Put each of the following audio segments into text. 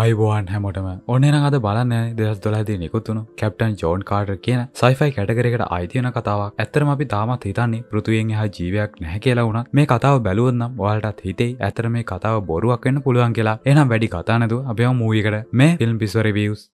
අයිබෝන් හැමෝටම ඔන්නන අද බලන්න දෙස් දොලද නිකුත්තුුණු කැප්ටන් ජෝන් කාඩර් කියන සයිෆයි කැටගරකට අයිතියන කතාවක් ඇත්තරම අපි තාමත් හිතන්නේ පෘතුවෙන් හා ජීවයක් නැහැ කියලා වුණත් මේ කතාව බැලුවන්නම් වාලටත් හිතේ ඇතර මේ කතාව බොරුවක් වන්න පුළුවන් කියලා එනම් වැඩි කතානතු අපිම මූයකට මේ ෆිල්ම් පිස්වර වියස්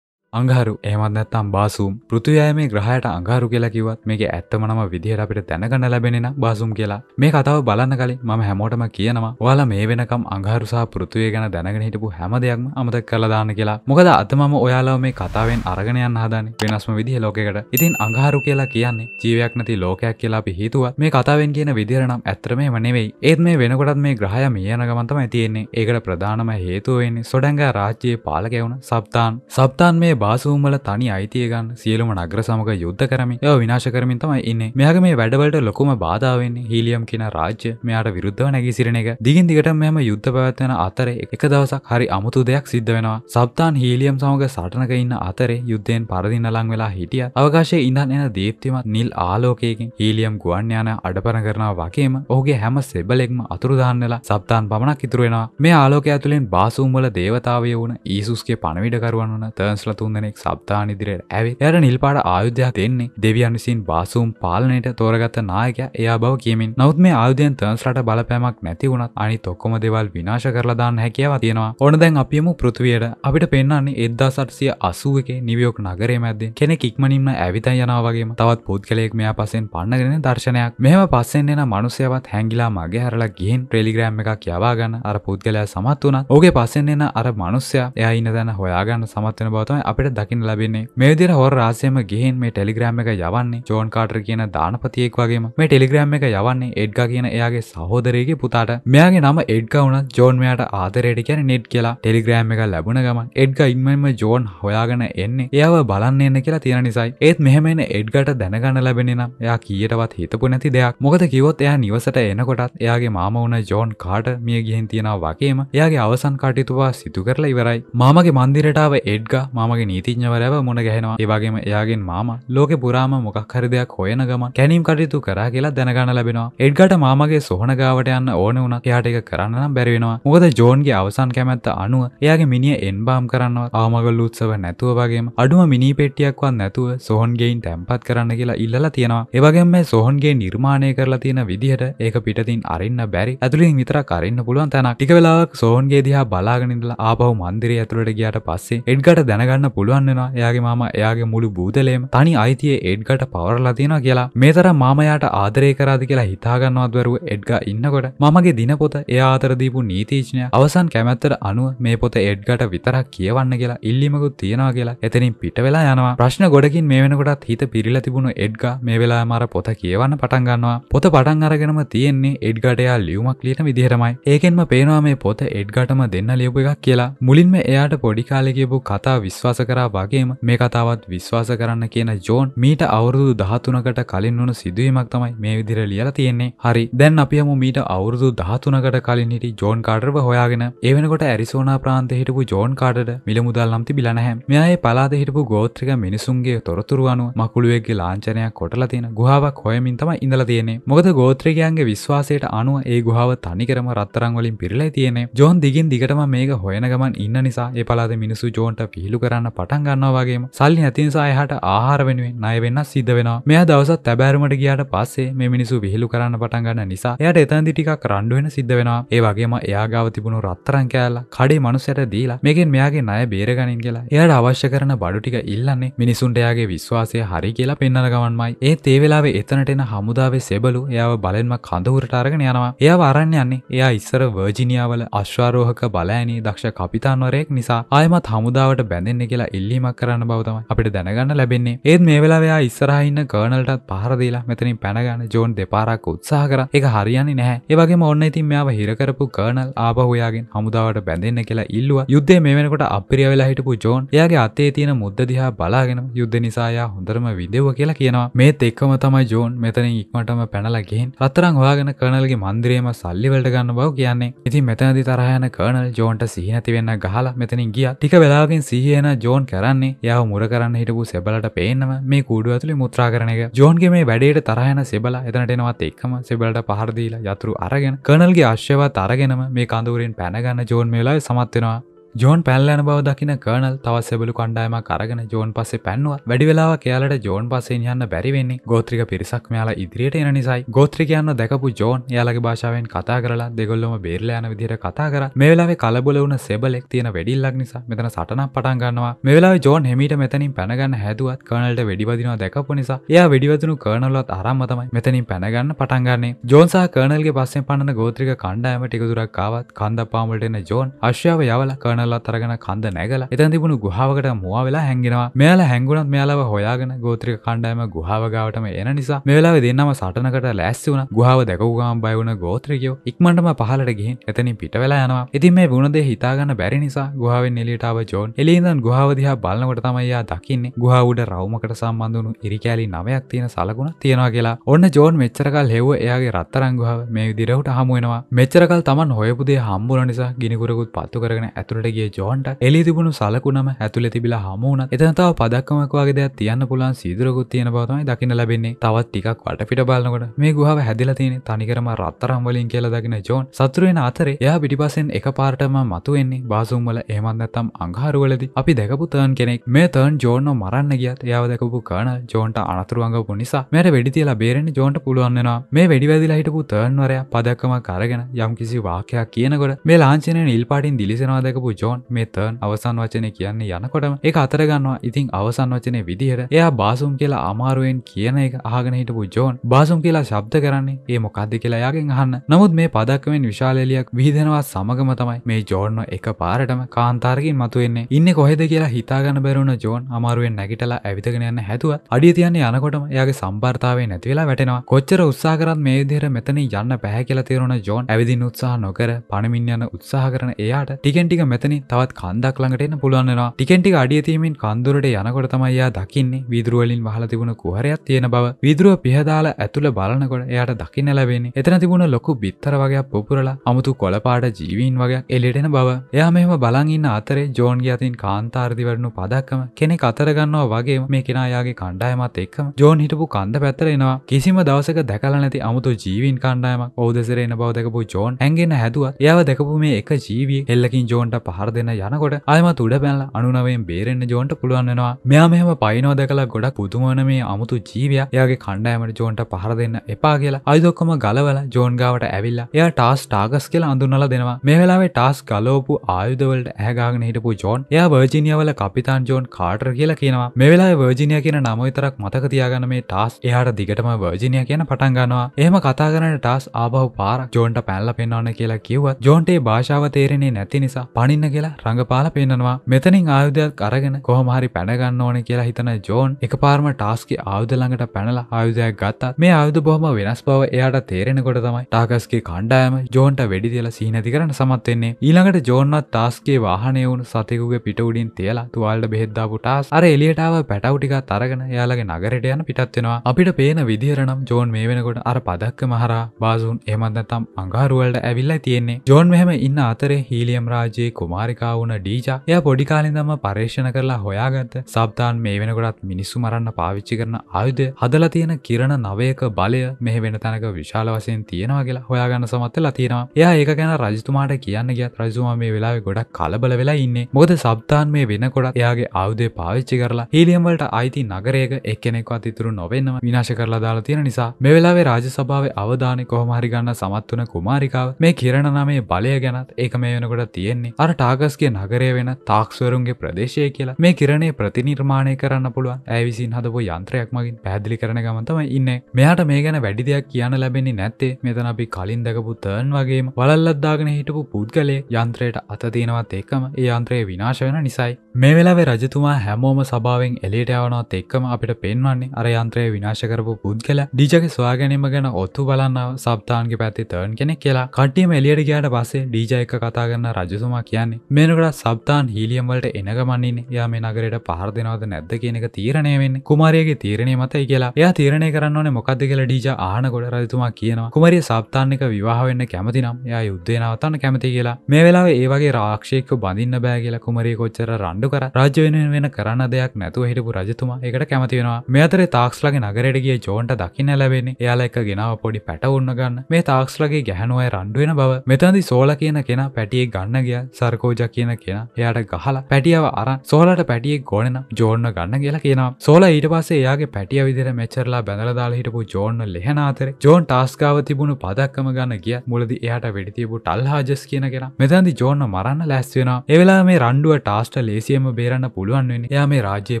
අංගහරු ඒමත් නැත්තම් බාසුම් පෘතිවය මේ ග්‍රහයට අංගහරු කියලා කිවත් මේක ඇත්තමනම විදිහට අපිට තැනගන්න ලැබෙන බාසුම් කියලා මේ කතාව බලන්න කලින් මම හැමෝටම කියනවා ඔයාලා මේ වෙනකම් අංගහරු සහ පෘතිවය ගැන දැනගෙන හිටපු හැම දෙයක්ම අමතක කරලා දාන්න කියලා මොකද අද මම ඔයාලා මේ කතාවෙන් අරගෙන යන්න හදාන්නේ වෙනස්ම විදිහ ලෝකයකට ඉතින් අංගහරු කියලා කියන්නේ ජීවයක් නැති ලෝකයක් කියලා අපි හිතුවත් මේ කතාවෙන් කියන විදිහට ඇත්‍රමේම නෙවෙයි ඒත් මේ වෙනකොටත් මේ ග්‍රහය මියන ගමන්තම තියෙන්නේ ඒකට ප්‍රධානම හේතුවෙන්නේ සොඩංගා රාජ්‍යයේ පාලකැවුණ සබ්තාන් සබ්තාන් මේ බාසූම්වල තනි අයිතියගන් සියලුම නග්‍ර සමග යුද්ධ කරමින් එය විනාශ කරමින් තමයි ඉන්නේ. මෙයාගේ මේ වැඩවලට ලොකුම බාධා වෙන්නේ හීලියම් කියන රාජ්‍ය මෙයාට විරුද්ධව නැගී සිටින එක. දිගින් දිගට මෙහෙම යුද්ධ පැවැත්වෙන අතරේ එක දවසක් හරි අමුතු දෙයක් සිද්ධ වෙනවා. සබ්තාන් හීලියම් සමග සටනක ඉන්න අතරේ යුද්ධයෙන් පරදින්න ලං වෙලා හිටිය. අවකාශයේ ඉඳන් එන දීප්තිමත් නිල් ආලෝකයකින් හීලියම් ගුවන් යාන අඩපණ කරනවා වගේම ඔහුගේ හැම සෙබලෙක්ම අතුරුදහන් වෙලා සබ්තාන් පමණක් ඉතුරු වෙනවා. මේ ආලෝකය ඇතුළෙන් බාසූම්වල දේවතාවය වුණ ඊසුස්ගේ පණවිඩකරුවන් වන තර්න්ස්ලා තුන් දෙනෙක් සබ්ධාන ඉදිරියට ඇවි ඇර නිල්පාට ආයුධයක් දෙන්නේ දෙවියන් විසින් බාසුම් පාලනයට තෝරගත නායක එයා බව කියමින් නවත් මේ ආයුධයන් තර්න්ස්ලට බලපෑමක් නැති වුණත් අනි තොක්කොම දෙවල් විනාශ කරලදාන්න හැකියාව තියෙනවා ඕන දැන් අපියමු පෘතිවයට අපිට පෙන්න්නන්නේ එද්දා සටසිය අසුව එක නිවියෝක් නගරේ මැද කෙනෙ ඉක්මනින්ම ඇවිතයි යනවාගේ තවත් පුද්ගලයෙක් මෙයා පසෙන් පන්නගෙන දර්ශනයක් මෙහම පස්සෙන් එන මනුසයවත් හැංගිලා මගේ හරලා ගිහින් ටෙලිග්‍රෑම් එකක් යවාගන්න අර පුද්ගලයා සමත් වුණ ඕගේ පසෙන් එන අර මනුස්්‍යය එයා ඉන්න දැන හොයාගන්න සමත්වන බවතම අප අපට දකින ලබෙන්නේ මේදිර හොර රාසයම ගිහින් මේ ටෙලිග්‍රම් එක යවන්නේ ජෝන් කාටර් කියන දානපතියෙක් වගේම මේ ටෙලිග්‍රම් එක යවන්නේ එඩ්ගා කියන එයාගේ සහෝදරයගේ පුතාට මෙයාගේ නම එඩ්ගා වුණත් ජෝන් මෙයාට ආදරයට කියන නෙට් කියලා ටෙලිග්‍රම් එක ලැබුණ ගමන් එඩ්ගා ඉන්මම ජෝන් හොයාගෙන එන්නේ එයාව බලන්න එන්න කියලා තියෙන නිසායි ඒත් මෙහෙමෙන එඩ්ගට දැනගන්න ලැබෙන නම් එයා කීයටවත් හිතපු නැති දෙයක් මොකද කිවොත් එයා නිවසට එනකොටත් එයාගේ මාම වුණ ජෝන් කාට මිය ගිහින් තියෙනවා වගේම එයාගේ අවසන් කටයුතුවා සිදු කරලා ඉවරයි මාමගේ මන්දිරටාව එඩ්ගා මාමගේ ලෝක නීතිඥවරව මුණ ගැහෙනවා ඒවාගේම එයාගෙන් මාම ලෝක පුරාම මොකක් හරි දෙයක් හොයන ගම කැනීම් කටයුතු කරා කියලා දැනගන්න ලැබෙනවා එඩ්ගට මාමගේ සොහන ගාවට යන්න ඕන වුණ යාට එක කරන්නම් බැරිවෙනවා මොකද ජෝන්ගේ අවසන් කැමැත්ත අනුව එයාගේ මිනිිය එන්බාම් කරන්නවා ආමගල් උත්සව නැතුව වගේ අඩුව මිනි පෙටියක්වත් නැතුව සොහොන්ගේයින් තැම්පත් කරන්න කියලා ඉල්ලලා තියෙනවා ඒවගේම මේ සොහොන්ගේ නිර්මාණය කරලා තියෙන විදිහට ඒක පිටතින් අරින්න බැරි ඇතුළින් විතර කරන්න පුළුවන් තැන ටික වෙලාවක් සෝන්ගේ දිහා බලාගෙනඉඳලා ආපහු මන්දිරය ඇතුළට ගියාට පස්සේ එඩ්ගට දැනගන්න පුළුවන්න්න එයාගේ මාම එයාගේ මුළු බූදලේම තනි අයිතිය එඩ්ගට පවරලා තියෙන කියලා මේතර මාමයාට ආදරය කරාද කියලා හිතාගන්නවත්වරුව එඩ්ග ඉන්නකොට මමගේ දිනපොත ඒ ආතරදීපු නීතිීචනය අවසන් කැමැත්තර අනුව මේ පොත එඩ්ගට විතරක් කියවන්න කියලා ඉල්ලිමකුත් තියෙනවා කියලා එතනින් පිට වෙලා යනවා ප්‍රශ්න ගොඩකින් මේ වෙනකොටත් හිත පිරිල තිබුණු එඩ්ග මේ වෙලා මර පොත කියවන්න පටන්ගන්නවා පොත පටන් අරගෙනම තියෙන්නේ එඩ්ගටයා ලියුමක් ලියන විදිහරමයි ඒකෙන්ම පේනවා මේ පොත එඩ්ගටම දෙන්න ලියපු එකක් කියලා මුලින්ම එයාට පොඩිකාලෙකියපු කතා විශ්වාස කරා වගේම මේ කතාවත් විශ්වාස කරන්න කියන ජෝන් මීට අවුරුදු දහතුනකට කලින් වුණු සිදුවීමක් තමයි මේ විදිර ලියල තියෙන්නේ හරි දැන් අපිහම මීට අවුරුදු දහතුනකට කලින් හිටි ජෝන් කාඩරව හොයාගෙන එවනකොට ඇරිසෝනා ප්‍රාන්ත හිටපු ජෝන් කාඩට මිලමුදල් නම්ති බිලනැහැ මෙයායේ පලාද හිටපු ගෝත්‍රික මිනිසුන්ගේ තොරතුරු අනුව මකුළුවෙක්ගේ ලාංචනයක් කොටලා තියෙන ගුහාවක් හොයමින් තමයි ඉඳලා තියෙන්නේ මොකද ගෝත්‍රිකයන්ගේ විශ්වාසයට අනුව ඒ ගුහාව තනිකරම රත්තරන් වලින් පිරලා තියෙන්නේ ජෝන් දිගින් දිගටම මේක හොයන ගමන් ඉන්න නිසා ඒ පලාද මිනිසු ජෝන්ට පිහිලු කරන්න පටන් ගන්නවා වගේම සල්ලි නැතිනිසා එහට ආහාර වෙනුවෙන් ණය වෙන්න සිද්ධ වෙනවා. මෙයා දවසත් තැබෑරුමට ගියාට පස්සේ මේ මිනිසු විහිළු කරන්න පටන් ගන්න නිසා එයාට එතනදි ටිකක් රණ්ඩු වෙන සිද්ධ වෙනවා. ඒ වගේම එයා ගාව තිබුණු රත්තරන් කෑල්ල කඩේ මිනිසට දීලා මේකෙන් මෙයාගේ ණය බේරගනින් කියලා එයාට අවශ්‍ය කරන බඩු ටික ඉල්ලන්නේ මිනිසුන්ට එයාගේ විශ්වාසය හරි කියලා පෙන්වන ගමන්මයි. ඒත් ඒ වෙලාවේ එතනට එන හමුදාවේ සෙබළු එයාව බලෙන්ම කඳවුරට අරගෙන යනවා. එයාව අරන් යන්නේ එයා ඉස්සර වර්ජිනියාවල අශ්වාරෝහක බලෑනී දක්ෂ කපිතාන්වරයෙක් නිසා ආයමත් හමුදාවට බැඳෙන්න කියලා කියලා ඉල්ලීමක් කරන්න බවතම අපිට දැනගන්න ලැබෙන්නේ ඒත් මේ වෙලාවයා ඉස්සරහින්න කර්නල්ටත් පහරදීලා මෙතනින් පැනගන්න ජෝන් දෙපාරක් උත්සාහ කර එක හරියන්නේ නැහැ ඒවගේ ඔන්න ඉතින් මෙයාව හිරකරපු කර්නල් ආපහොයාගෙන් හමුදාවට බැඳන්න කියලා ඉල්ලුව යුද්ධේ මේ වෙනකොට අපිරිය වෙලා හිටපු ජෝන් එයාගේ අතේ තියෙන මුද්ද දිහා බලාගෙන යුද්ධ නිසායා හොඳරම විදෙව කියලා කියනවා මේත් එක්කම තමයි ජෝන් මෙතන ඉක්මටම පැනලා ගෙහින් රත්තරන් හොයාගෙන කර්නල්ගේ මන්දිරේම සල්ලි වලට ගන්න බව කියන්නේ. ඉතින් මෙතනදි තරහ යන කර්නල් ජෝන්ට සිහි නැති වෙන්න ගහලා මෙතනින් ගියා. ටික වෙලාවකින් සිහි එන ජෝන් ජෝන් කරන්නේ යා මුර කරන්න හිටපු සෙබලට පේනම මේ කූඩු ඇතුලි මුත්‍රා කරන එක ජෝන්ගේ මේ වැඩේට තරහයන සෙබලා එතනට එනවත් එක්කම සෙබලට පහරදීලා යතුරු අරගෙන කනල්ගේ ආශ්‍යවත් අරගෙනම මේ කඳුරෙන් පැනගන්න ජෝන් මේලායි සමත්වෙනවා ජෝන් පැල්ලන බව දකින කර්නල් තව සෙබලු කණ්ඩායම කරගෙන ජෝන් පසේ පැන්නවා වැඩිවෙලා කියයාලට ජෝන් පසේ යන්න බැරිවෙන්නේ ගෝත්‍රික පිරිසක් මෙයාලා ඉදිරියට එන නිසයි ගෝත්‍රිකයන්න දැකපු ජෝන් යාලගේ භාෂාවෙන් කතා කරලා දෙගොල්ලොම බේරලයන විදිර කතා කර මේලාේ කලබල වන සෙබලෙක් තියෙන වැඩිල්ලක් නිසා මෙතන සටනක් පටන් ගන්නවා මෙවෙලා ජෝන් හෙමිට මෙතනින් පැනගන්න හැදුවත් කර්නල්ට වැඩිවදිනවා දැකපු නිසා එයා වැඩිවදනු කර්නලොත් අරම්ම තමයි මෙතනින් පැනගන්න පටන්ගන්නේ ජෝන්සා කර්නල්ගේ පස්සෙන් පන්න ගෝත්‍රික කණ්ඩායම ටිකදුරක් කාවත් කන්ද පාමටෙන ජෝන් අශ්‍යාව යවල කර්නල් කනල්ලත් අරගෙන කන්ද නැගල එතැන් තිබුණු ගුහාාවකට මවා වෙලා හැඟෙනවා මෙයාල හැගුණත් මෙයාලව හොයාගෙන ගෝත්‍රික කණ්ඩෑම ගුහාාවගාවටම එන නිසා මේලාව දෙන්නම සටනකට ලැස්ස වන ගුහාාව දැකවගම් බයවුණ ගෝත්‍රිකයෝ ඉක්මටම පහලට ගිහින් එතනි පිට වෙලා යනවා ඉතින් මේ ගුණදේ හිතාගන්න බැරි නිසා ගුහාාවෙන් එලිටාව ජෝන් එලින්දන් ගුහාාවදිහා බලන්නකට තමයියා දකින්නේ ගුහාාවඩ රවමකට සම්බඳුණු ඉරිකෑලි නවයක් තියෙන සලකුණ තියෙනවා කියලා ඔන්න ජෝන් මෙච්චරකල් හෙව එයාගේ රත්තරංගුහාව මේ විදිරහුට හමුවෙනවා මෙච්චරකල් තමන් හොයපුදේ හම්බුල නිසා ගිනිකුරකුත් පත්තු කරගෙන ඇතුළට ඉස්සරහට ගිය ජෝන්ට එලි තිබුණු සලකුණම ඇතුළේ තිබිලා හමුුණත් එතන තව පදක්කමක් වගේ දෙයක් තියන්න පුළුවන් සීදුරකුත් තියෙන බව තමයි දකින්න ලැබෙන්නේ තවත් ටිකක් වටපිට බලනකොට මේ ගුහාව හැදිලා තියෙන තනිකරම රත්තරම් වලින් කියලා දකින ජෝන් සතුරු වෙන අතරේ එයා පිටිපස්සෙන් එකපාරටම මතුවෙන්නේ බාසුම් වල එහෙමත් නැත්නම් අඟහරු වලදී අපි දැකපු තර්න් කෙනෙක් මේ තර්න් ජෝන්ව මරන්න ගියත් එයාව දැකපු කර්නල් ජෝන්ට අනතුරු අඟවපු නිසා මෙයාට වෙඩි තියලා බේරෙන්න ජෝන්ට පුළුවන් වෙනවා මේ වෙඩි වැදිලා හිටපු තර්න්වරයා පදක්කමක් අරගෙන යම් කිසි වාක්‍යයක් කියනකොට මේ ලාංචනය නිල් පාටින් දිලිසෙනවා දැකපු ජෝන් මේ තර්න් අවසන් වචනය කියන්නේ යනකොටම ඒ අතරගන්නවා ඉතින් අවසන් වචනය විදිහට එයා බාසුම් කියලා අමාරුවෙන් කියන එක අහගෙන හිටපු ජෝන් බාසුම් කියලා ශබ්ද කරන්නේ ඒ මොකක්ද කියලා යාගෙන් අහන්න නමුත් මේ පදක්කමෙන් විශාලෙලියක් විහිදෙනවා සමගම තමයි මේ ජෝන්ව එක පාරටම කාන්තාරකින් මතුවෙන්නේ ඉන්න කොහෙද කියලා හිතාගන්න බැරුණ ජෝන් අමාරුවෙන් නැගිටලා ඇවිතගෙන යන්න හැතුව අඩිය තියන්න යනකොටම එයාගේ සම්බර්තාවේ නැතිවෙලා වැටෙනවා කොච්චර උත්සා කරත් මේ විදිහට මෙතන යන්න බෑ කියලා තේරුණ ජෝන් ඇවිදින් උත්සාහ නොකර පණමින් යන උත්සාහ කරන එයාට ටිකෙන් ටික මෙතන මෙතන තවත් කන්දක් ළඟට එන්න පුළුවන්නවා ටිකෙන්ටික අඩියතීමෙන් කන්දුරට යනකොට තමයියා දකින්නේ විදුරුවලින් වහල තිබුණ කුහරයක් තියෙන බව විදුරුව පිහදාලා ඇතුළ බලනකොට එයාට දකින්න ලැබෙන එතන තිබුණ ලොකු බිත්තර වගේයක් පොපුරලා අමුතු කොළපාට ජීවීන් වගේයක් එලෙටෙන බව එයා මෙහම බලංඉන්න අතරේ ජෝන්ගේ අතින් කාන්තාර්දිවරණු පදක්කම කෙනෙ අතරගන්නවා වගේ මේ කෙනයාගේ කණ්ඩායමත් එක්කම ජෝන් හිටපු කන්ද පැත්තරෙනවා කිසිම දවසක දැකල නැති අමුතු ජීවින් කණ්ඩායමක් ඔවදෙසරෙන බව දැකපු ජෝන් ඇගෙන් හැදුවත් එයාව දැකපු මේ එක ජීවී එල්ලකින් ජෝන්ට පහ පහර දෙන්න යනකොට අයම තුඩ පැල්ල අනුනවෙන් බේරෙන්න්න ජෝන්ට පුළුවන්නවා මෙයා මෙහම පයිනෝ දැකලා ගොඩක් පුතුමන මේ අමුතු ජීවය එයාගේ කණ්ඩෑමට ජෝන්ට පහර දෙන්න එපා කියලා අයිදොක්කම ගලවල ජෝන්ගාවට ඇවිල්ලා එයා ටාස් ටාගස් කියලා අඳුන්නල දෙනවා මේ වෙලාවේ ටාස් ගලෝපු ආයුදවලට ඇහගාගෙන හිටපු ජෝන් එයා වර්ජිනියවල කපිතාන් ජෝන් කාටර් කියලා කියනවා මෙවෙලා වර්ජිනිය කියන නම විතරක් මතක තියාගන්න මේ ටාස් එයාට දිගටම වර්ජිනිය කියන පටන් ගන්නවා එහෙම කතා කරන ටාස් ආබහු පාරක් ජෝන්ට පැල්ල පෙන්වන්න කියලා කිව්වත් ජෝන්ටේ භාෂාව තේරෙන්නේ නැති නිසා පණින්න අරගෙන කියලා රඟපාල පෙන්නවා මෙතනින් ආයුධයක් අරගෙන කොහමහරි පැනගන්න ඕන කියලා හිතන ජෝන් එක පාර්ම ටාස්කි ආයුධ ළඟට පැනලා ආයුධයක් ගත්තා මේ ආයුධ බොහම වෙනස් බව එයාට තේරෙනකොට තමයි ටාකස්ගේ කණ්ඩායම ජෝන්ට වෙඩි තියලා සිහිනැති කරන්න සමත් වෙන්නේ ඊළඟට ජෝන්වත් ටාස්කේ වාහනය වුණු සතෙකුගේ පිට උඩින් තියලා තුවාලට බෙහෙද්දාපු ටාස් අර එලියටාව පැටවුටිකක් අරගෙන එයාලගේ නගරට යන පිටත් වෙනවා අපිට පේන විදිහරනම් ජෝන් මේ වෙනකොට අර පදක්ක මහරා බාසුන් එමත් නැතම් අඟහරුවලට ඇවිල්ලා තියෙන්නේ ජෝන් මෙහෙම ඉන්න අතරේ හීලියම් රාජයේ කුමා කුමාරිකාවුන ඩීජා එය පොඩිකාලින්දම පර්ේෂණ කරලා හොයාගත්ත සබ්දාන් මේ වෙනකොටත් මිනිස්සු මරන්න පාවිච්චි කරන ආයුධ හදලා තියෙන කිරණ නවයක බලය මෙහ වෙන තැනක විශාල වසයෙන් තියෙනවා කියලා හොයාගන්න සමත්තලා තියෙනවා එයා ඒක ගැන රජතුමාට කියන්න ගියත් රජතුමා මේ වෙලාවේ ගොඩක් කලබල වෙලා ඉන්නේ මොකද සබ්දාන් මේ වෙනකොටත් එයාගේ ආයුධය පාවිච්චි කරලා හීලියම්වලට අයිති නගරයක එක්කෙනෙක්වත් ඉතුරු නොවෙන්නම විනාශ කරලා දාලා තියෙන නිසා මේ වෙලාවේ රාජසභාවේ අවධානය කොහොමහරිගන්න සමත් වන කුමාරිකාව මේ කිරණ නමේ බලය ගැනත් ඒක මේ වෙනකොට තියෙන්නේ අරට ටාගස්ගේ නගරය වෙන තාක්ස්වරුන්ගේ ප්‍රදේශය කියලා මේ කිරණේ ප්‍රතිනිර්මාණය කරන්න පුළුවන් ඇවිසින් හදපු යන්ත්‍රයක් මගින් පැදිලි කරන ගමතම ඉන්න මෙයාට මේ ගැන වැඩි දෙයක් කියන්න ලැබෙන්නේ නැත්තේ මෙතන අපි කලින් දකපු තර්න් වගේම වලල්ලද්දාගෙන හිටපු පුද්ගලේ යන්ත්‍රයට අතතිනවත් එක්කම ඒ යන්ත්‍රය විනාශ වෙන නිසයි මේ වෙලාවේ රජතුමා හැමෝම සභාවෙන් එලියට යවනොත් එක්කම අපිට පෙන්වන්නේ අර යන්ත්‍රය විනාශ කරපු පුද්ගල ඩීජගේ සොයාගැනීම ගැන ඔත්තු බලන්නව සබ්තාන්ගේ පැති තර්න් කෙනෙක් කියලා කට්ටියම එලියට ගයාට පස්සේ ඩීජ එක කතා කරන්න රජතුමා කියන්නේ මේනකට සබ්තාන් හීලියම් වලට එනගමන්නේ යා මේ නගරයට පහර දෙනවද නැද්ද කියන එක තීරණය වෙන්නේ කුමාරයාගේ තීරණය මතයි කියලා එයා තීරණය කරන්න ඕනේ මොකද්ද කියලා ඩීජ ආහනකොට රජතුමා කියනවා කුමාරිය සබ්තාන් එක විවාහ වෙන්න කැමති නම් එයා යුද්ධේ නවත්තන්න කැමති කියලා මේ වෙලාවේ ඒ වගේ රාක්ෂියෙක්ව බඳින්න බෑ කියලා කුමාරිය කොච්චර රණ්ඩු තීන්දු කර රජ වෙන වෙන කරන්න දෙයක් නැතුව හිටපු රජතුමා එකට කැමතිවෙනවා මෙතරේ තාක්ස්ලගේ නගරයට ගිය ජෝන්ට දකින්න ලැබෙන එයාලා එක ගෙනාව පොඩි පැටවුන්න ගන්න මේ තාක්ස්ලගේ ගැහනුවයි රන්ඩුවෙන බව මෙතන්දි සෝල කියන කෙන පැටියෙක් ගන්න ගිය සර්කෝජ කියන කෙන එයාට ගහලා පැටියාව අරන් සෝලට පැටියෙක් ගොනෙන ජෝන්න ගන්න කියලා කියනවා සෝල ඊට පස්සේ එයාගේ පැටිය විදිර මෙචරලා බැඳලදාල හිටපු ජෝන්න ලෙහෙන අතර ජෝන් ටාස්කාව තිබුණු පදක්කම ගන්න ගිය මුලදි එයාට වෙඩිතිබු ටල්හාජස් කියන කෙන මෙතන්දි ජෝන්න මරන්න ලැස්වෙනවා එවෙලා මේ රන්ඩුව ටාස්ට ලේසිය ජීවිතයම බේරන්න පුළුවන් වෙන එයා මේ රාජ්‍යයේ